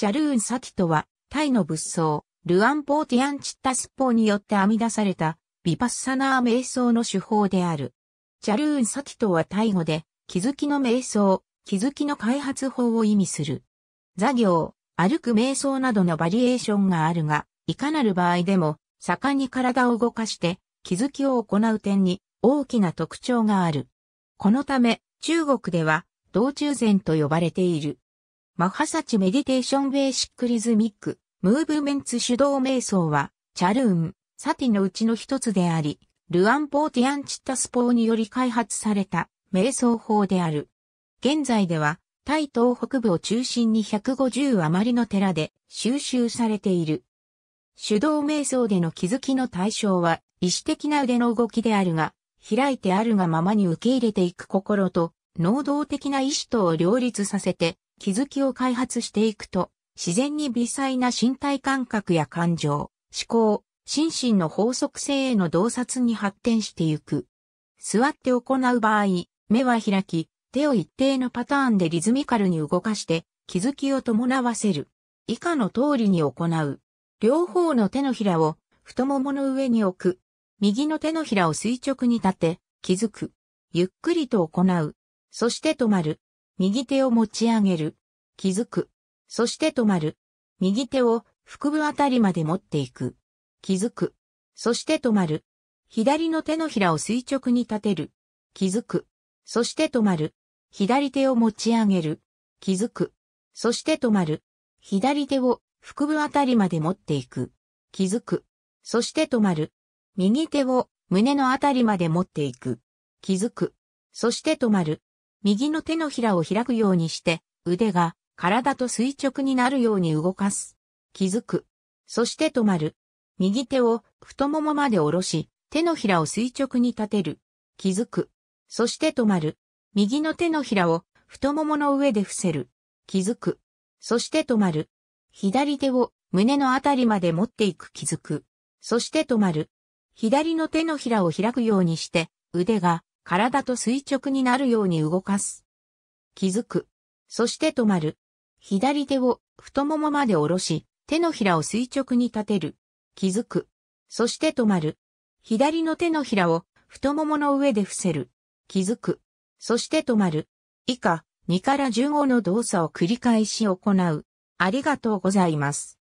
チャルーン・サティトは、タイの仏僧、ルアン・ポーティアン・チッタスポーによって編み出された、ビパッサナー瞑想の手法である。チャルーン・サティトはタイ語で、気づきの瞑想、気づきの開発法を意味する。座行、歩く瞑想などのバリエーションがあるが、いかなる場合でも、盛んに体を動かして、気づきを行う点に大きな特徴がある。このため、中国では、道中禅と呼ばれている。マハサチメディテーションベーシックリズミック、ムーブメンツ主導瞑想は、チャルーン、サティのうちの一つであり、ルアンポーティアンチッタスポーにより開発された瞑想法である。現在では、タイ東北部を中心に150余りの寺で収集されている。手動瞑想での気づきの対象は、意思的な腕の動きであるが、開いてあるがままに受け入れていく心と、能動的な意志とを両立させて、気づきを開発していくと、自然に微細な身体感覚や感情、思考、心身の法則性への洞察に発展してゆく。座って行う場合、目は開き、手を一定のパターンでリズミカルに動かして、気づきを伴わせる。以下の通りに行う。両方の手のひらを太ももの上に置く。右の手のひらを垂直に立て、気づく。ゆっくりと行う。そして止まる。右手を持ち上げる。気づく。そして止まる。右手を腹部あたりまで持っていく。気づく。そして止まる。左の手のひらを垂直に立てる。気づく。そして止まる。左手を持ち上げる。気づく。そして止まる。左手を腹部あたりまで持っていく。気づく。そして止まる。右手を胸のあたりまで持っていく。気づく。そして止まる。右の手のひらを開くようにして、腕が体と垂直になるように動かす。気づく。そして止まる。右手を太ももまで下ろし、手のひらを垂直に立てる。気づく。そして止まる。右の手のひらを太ももの上で伏せる。気づく。そして止まる。左手を胸のあたりまで持っていく気づく。そして止まる。左の手のひらを開くようにして、腕が体と垂直になるように動かす。気づく。そして止まる。左手を太ももまで下ろし、手のひらを垂直に立てる。気づく。そして止まる。左の手のひらを太ももの上で伏せる。気づく。そして止まる。以下、2から15の動作を繰り返し行う。ありがとうございます。